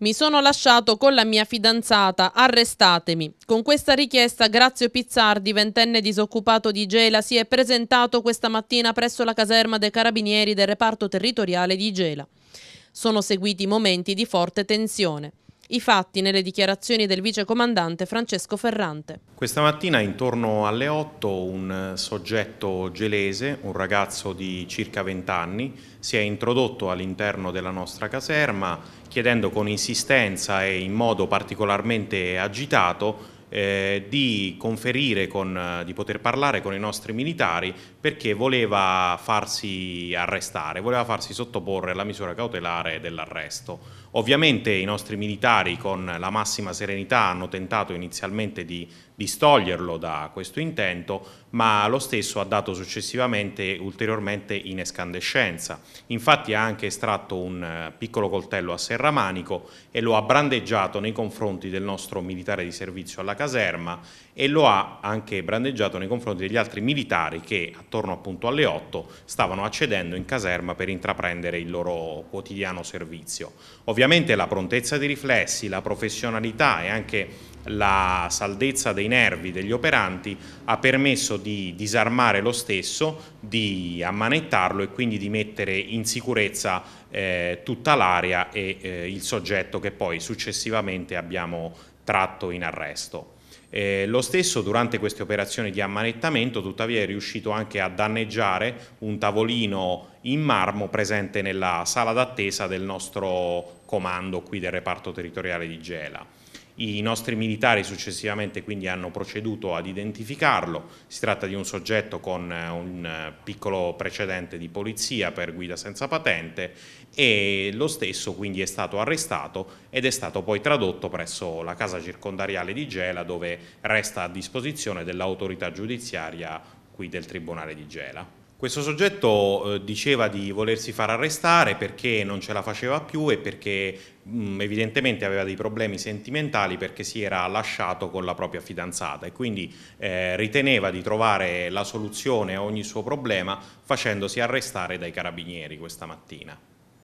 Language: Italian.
Mi sono lasciato con la mia fidanzata, arrestatemi. Con questa richiesta Grazio Pizzardi, ventenne disoccupato di Gela, si è presentato questa mattina presso la caserma dei carabinieri del reparto territoriale di Gela. Sono seguiti momenti di forte tensione. I fatti nelle dichiarazioni del vicecomandante Francesco Ferrante. Questa mattina intorno alle 8 un soggetto gelese, un ragazzo di circa 20 anni, si è introdotto all'interno della nostra caserma chiedendo con insistenza e in modo particolarmente agitato eh, di conferire, con, eh, di poter parlare con i nostri militari perché voleva farsi arrestare, voleva farsi sottoporre alla misura cautelare dell'arresto. Ovviamente i nostri militari con la massima serenità hanno tentato inizialmente di distoglierlo da questo intento, ma lo stesso ha dato successivamente ulteriormente in escandescenza. Infatti ha anche estratto un eh, piccolo coltello a serramanico e lo ha brandeggiato nei confronti del nostro militare di servizio alla caserma e lo ha anche brandeggiato nei confronti degli altri militari che attorno appunto alle 8 stavano accedendo in caserma per intraprendere il loro quotidiano servizio. Ovviamente la prontezza dei riflessi, la professionalità e anche la saldezza dei nervi degli operanti ha permesso di disarmare lo stesso, di ammanettarlo e quindi di mettere in sicurezza eh, tutta l'area e eh, il soggetto che poi successivamente abbiamo tratto in arresto. Eh, lo stesso durante queste operazioni di ammanettamento tuttavia è riuscito anche a danneggiare un tavolino in marmo presente nella sala d'attesa del nostro comando qui del reparto territoriale di Gela. I nostri militari successivamente quindi hanno proceduto ad identificarlo, si tratta di un soggetto con eh, un eh, piccolo precedente di polizia per guida senza patente e lo stesso quindi è stato arrestato ed è stato poi tradotto presso la casa circondariale di Gela dove resta a disposizione dell'autorità giudiziaria qui del Tribunale di Gela. Questo soggetto eh, diceva di volersi far arrestare perché non ce la faceva più e perché mm, evidentemente aveva dei problemi sentimentali perché si era lasciato con la propria fidanzata e quindi eh, riteneva di trovare la soluzione a ogni suo problema facendosi arrestare dai carabinieri questa mattina.